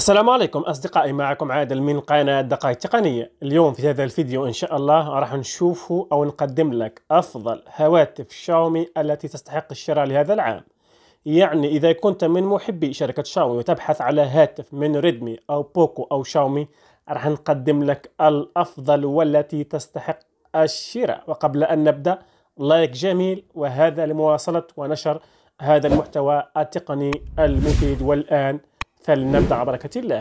السلام عليكم أصدقائي معكم عادل من قناة دقائق تقنية اليوم في هذا الفيديو إن شاء الله راح نشوف أو نقدم لك أفضل هواتف شاومي التي تستحق الشراء لهذا العام يعني إذا كنت من محبي شركة شاومي وتبحث على هاتف من ريدمي أو بوكو أو شاومي راح نقدم لك الأفضل والتي تستحق الشراء وقبل أن نبدأ لايك جميل وهذا لمواصلة ونشر هذا المحتوى التقني المفيد والآن فلنبدأ بركة الله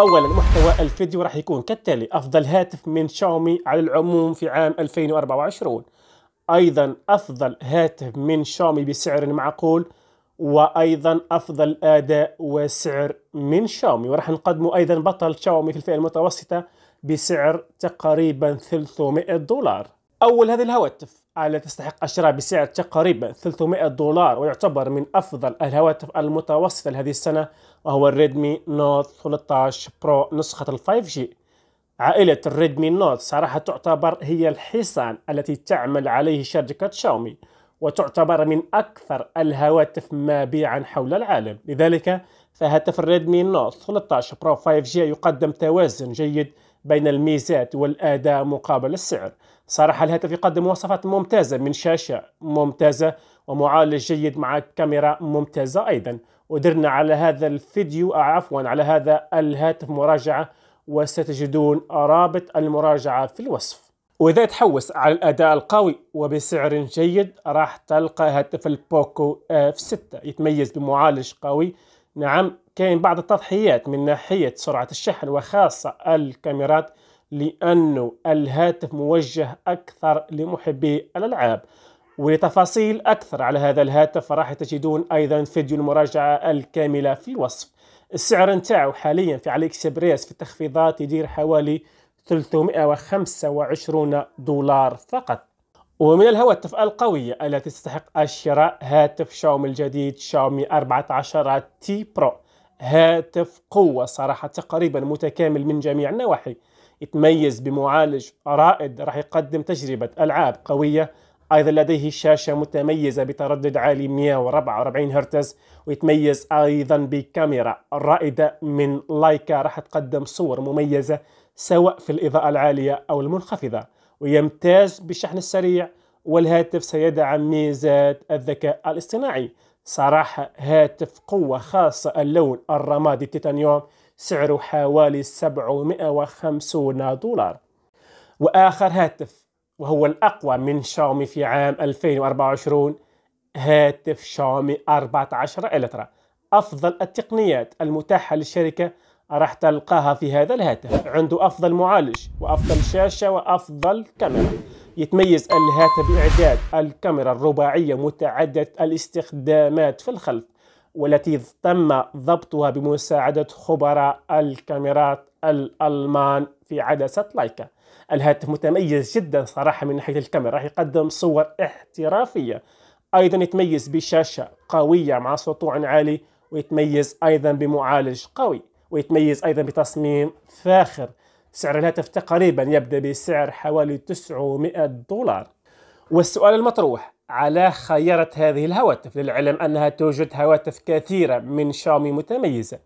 اولا محتوى الفيديو راح يكون كالتالي افضل هاتف من شاومي على العموم في عام 2024 ايضا افضل هاتف من شاومي بسعر معقول وايضا افضل اداء وسعر من شاومي وراح نقدموا ايضا بطل شاومي في الفئه المتوسطه بسعر تقريبا 300 دولار اول هذه الهواتف التي تستحق الشراء بسعر تقريبا 300 دولار ويعتبر من أفضل الهواتف المتوسطة لهذه السنة وهو الريدمي نوت 13 برو نسخة 5G عائلة الريدمي نوت صراحة تعتبر هي الحصان التي تعمل عليه شركة شاومي وتعتبر من أكثر الهواتف مبيعا حول العالم لذلك فهاتف الريدمي نوت 13 برو 5G يقدم توازن جيد بين الميزات والأداء مقابل السعر صراحة الهاتف يقدم مواصفات ممتازة من شاشة ممتازة ومعالج جيد مع كاميرا ممتازة أيضا ودرنا على هذا الفيديو آه، عفوا على هذا الهاتف مراجعة وستجدون رابط المراجعة في الوصف وإذا تحوس على الأداء القوي وبسعر جيد راح تلقى هاتف البوكو F6 يتميز بمعالج قوي نعم كاين بعض التضحيات من ناحية سرعة الشحن وخاصة الكاميرات لأنه الهاتف موجه أكثر لمحبي الألعاب ولتفاصيل أكثر على هذا الهاتف راح تجدون أيضا فيديو المراجعة الكاملة في الوصف السعر نتاعو حاليا في علي اكسبريس في التخفيضات يدير حوالي 325 دولار فقط ومن الهواتف القوية التي تستحق الشراء هاتف شاومي الجديد شاومي 14 تي برو هاتف قوة صراحة تقريبا متكامل من جميع النواحي يتميز بمعالج رائد راح يقدم تجربة ألعاب قوية أيضا لديه شاشة متميزة بتردد عالي 144 هرتز ويتميز أيضا بكاميرا رائدة من لايكا راح تقدم صور مميزة سواء في الإضاءة العالية أو المنخفضة ويمتاز بالشحن السريع والهاتف سيدعم ميزات الذكاء الاصطناعي صراحة هاتف قوة خاصة اللون الرمادي التيتانيوم سعره حوالي 750 دولار وآخر هاتف وهو الأقوى من شاومي في عام 2024 هاتف شاومي 14 إلترا أفضل التقنيات المتاحة للشركة راح تلقاها في هذا الهاتف عنده أفضل معالج وأفضل شاشة وأفضل كاميرا يتميز الهاتف بإعداد الكاميرا الرباعية متعددة الاستخدامات في الخلف والتي تم ضبطها بمساعدة خبراء الكاميرات الألمان في عدسة لايكا الهاتف متميز جدا صراحة من ناحية الكاميرا راح يقدم صور احترافية أيضا يتميز بشاشة قوية مع سطوع عالي ويتميز أيضا بمعالج قوي ويتميز أيضا بتصميم فاخر سعر الهاتف تقريبا يبدأ بسعر حوالي 900 دولار والسؤال المطروح على خيارة هذه الهواتف للعلم أنها توجد هواتف كثيرة من شاومي متميزة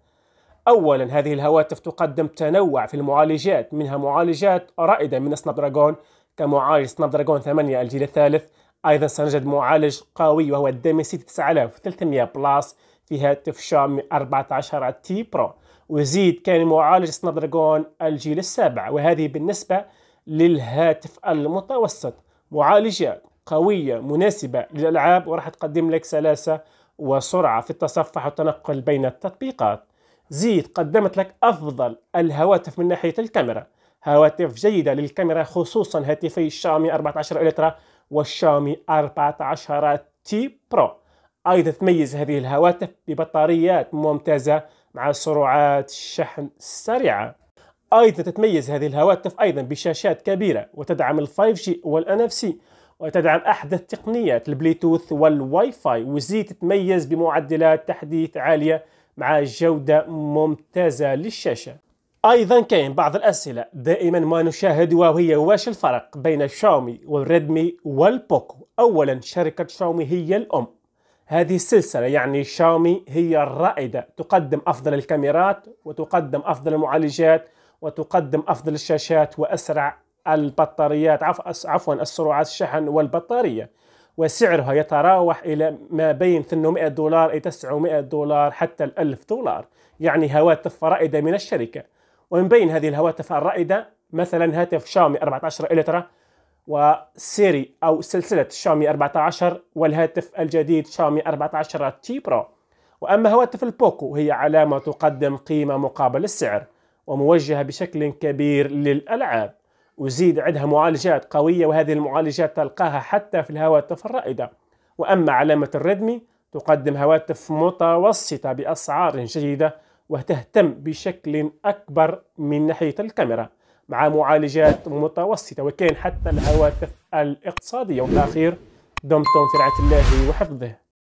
أولا هذه الهواتف تقدم تنوع في المعالجات منها معالجات رائدة من سناب دراجون كمعالج سناب دراجون 8 الجيل الثالث أيضا سنجد معالج قوي وهو الدمي سي 9300 بلاس في هاتف شاومي 14 تي برو وزيد كان معالج سناب دراجون الجيل السابع وهذه بالنسبة للهاتف المتوسط معالجة قوية مناسبة للألعاب وراح تقدم لك سلاسة وسرعة في التصفح والتنقل بين التطبيقات زيد قدمت لك أفضل الهواتف من ناحية الكاميرا هواتف جيدة للكاميرا خصوصا هاتفي الشاومي 14 الترا والشاومي 14 تي برو أيضا تميز هذه الهواتف ببطاريات ممتازة مع سرعات شحن سريعة أيضا تتميز هذه الهواتف أيضا بشاشات كبيرة وتدعم 5G والـ NFC وتدعم أحدث تقنيات البلوتوث والواي فاي وزي تتميز بمعدلات تحديث عالية مع جودة ممتازة للشاشة أيضا كاين بعض الأسئلة دائما ما نشاهدها وهي واش الفرق بين شاومي والريدمي والبوكو أولا شركة شاومي هي الأم هذه السلسلة يعني شاومي هي الرائدة تقدم أفضل الكاميرات وتقدم أفضل المعالجات وتقدم أفضل الشاشات وأسرع البطاريات عفوا السرعات الشحن والبطارية وسعرها يتراوح إلى ما بين 800 دولار إلى 900 دولار حتى 1000 دولار يعني هواتف رائدة من الشركة ومن بين هذه الهواتف الرائدة مثلا هاتف شاومي 14 إلترا وسيري أو سلسلة شاومي 14 والهاتف الجديد شاومي 14 تي برو وأما هواتف البوكو هي علامة تقدم قيمة مقابل السعر وموجهة بشكل كبير للألعاب وزيد عندها معالجات قوية وهذه المعالجات تلقاها حتى في الهواتف الرائدة وأما علامة الريدمي تقدم هواتف متوسطة بأسعار جيدة وتهتم بشكل أكبر من ناحية الكاميرا مع معالجات متوسطة وكان حتى الهواتف الاقتصادية وبالأخير دمتم في رعاية الله وحفظه